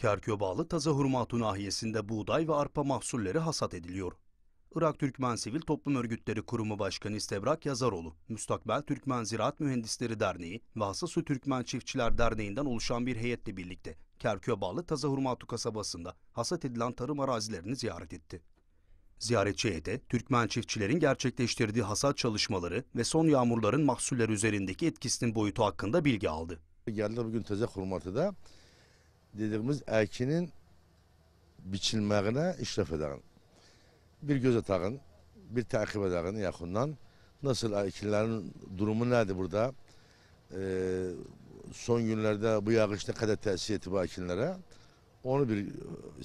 Kerkü'ye bağlı Tazahurmatu nahiyesinde buğday ve arpa mahsulleri hasat ediliyor. Irak Türkmen Sivil Toplum Örgütleri Kurumu Başkanı İstebrak Yazaroğlu, Müstakbel Türkmen Ziraat Mühendisleri Derneği ve Hassası Türkmen Çiftçiler Derneği'nden oluşan bir heyetle birlikte Kerkü'ye bağlı Tazahurmatu kasabasında hasat edilen tarım arazilerini ziyaret etti. Ziyaretçi heyete, Türkmen çiftçilerin gerçekleştirdiği hasat çalışmaları ve son yağmurların mahsuller üzerindeki etkisinin boyutu hakkında bilgi aldı. Geldiler bugün Tezahurmatı'da dediğimiz əkinin biçilmeğine işləf edərin. Bir göz atın, bir takip edərin Yakından Nasıl əkinlərin durumu nədir burada? E, son günlerde bu yağış nə qədər təsir etdi bu əkinlərə? Onu bir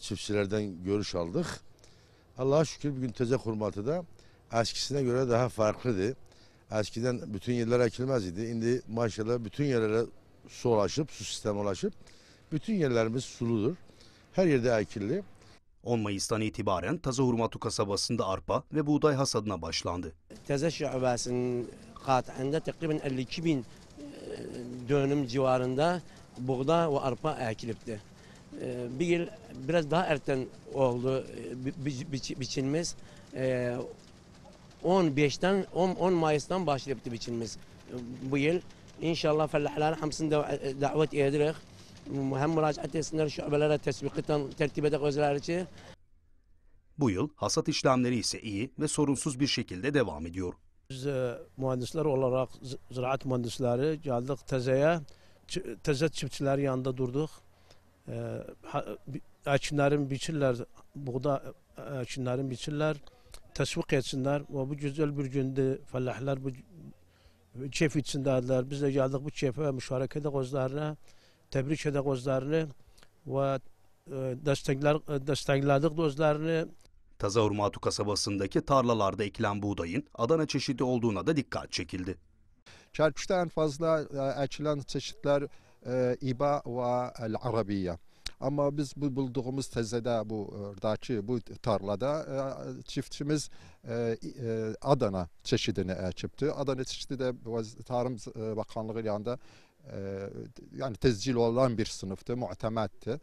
çiftçilerden görüş aldık. Allah'a şükür bugün teze kurmatı da eskisine göre daha farklıydı. Eskiden bütün yerler ekilmez idi. Şimdi maşallah bütün yerlere su ulaşıp, su sistemi ulaşıp bütün yerlerimiz suludur. Her yerde akilli. 10 Mayıs'tan itibaren Taze Hurmatu kasabasında arpa ve buğday hasadına başlandı. Taze şubesinin katında takriben 52 bin e, dönüm civarında buğday ve arpa ekilipti. E, bir yıl biraz daha erken oldu biçilmez. 15'ten 10, 10 Mayıs'tan başlayıp biçilmez bu yıl. İnşallah fellahlar hamsın davet e, edirik hem müracaat etsinler şubelere tesbikten tertip edek özler için. Bu yıl hasat işlemleri ise iyi ve sorunsuz bir şekilde devam ediyor. Biz e, mühendisler olarak ziraat mühendisleri geldik tezeye. Teze çiftçiler yanında durduk. E, ekinlerin biçirler, buğda ekinlerin biçirler, teşvik etsinler. Ve bu güzel bir gündü. Fellahlar bu keyif içindedirler. Biz de geldik bu keyfe müşareke de gözlerine tebrik edek özlerini ve destekler, e, destekledik özlerini. Tazahurmatu kasabasındaki tarlalarda ekilen buğdayın Adana çeşidi olduğuna da dikkat çekildi. Çarpışta en fazla açılan e, çeşitler e, İba ve Arabiya. Ama biz bu bulduğumuz tezede bu daçı bu tarlada e, çiftçimiz Adana çeşidini açıptı. Adana çeşidi de Tarım Bakanlığı yanında yani tezcil olan bir sınıftı, muhtemetti.